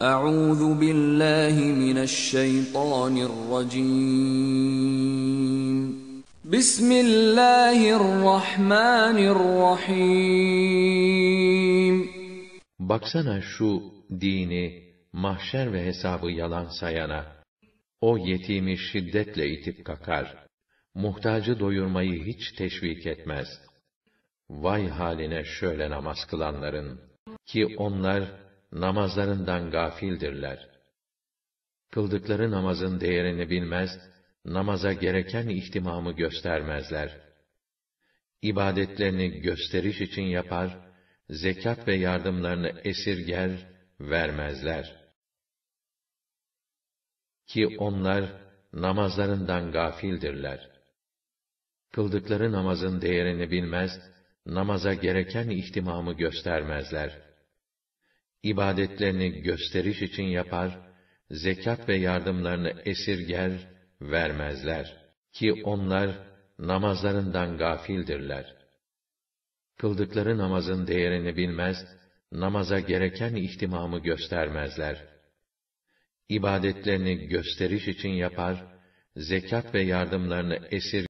Euzu billahi mineşşeytanirracim. Bismillahirrahmanirrahim. Baksana şu dini, mahşer ve hesabı yalan sayana. O yetimi şiddetle itip kakar. Muhtacı doyurmayı hiç teşvik etmez. Vay haline şöyle namaz kılanların ki onlar namazlarından gafildirler. Kıldıkları namazın değerini bilmez, namaza gereken ihtimamı göstermezler. İbadetlerini gösteriş için yapar, zekat ve yardımlarını esirger, vermezler. Ki onlar, namazlarından gafildirler. Kıldıkları namazın değerini bilmez, namaza gereken ihtimamı göstermezler ibadetlerini gösteriş için yapar, zekat ve yardımlarını esirger, vermezler. Ki onlar, namazlarından gafildirler. Kıldıkları namazın değerini bilmez, namaza gereken ihtimamı göstermezler. İbadetlerini gösteriş için yapar, zekat ve yardımlarını esir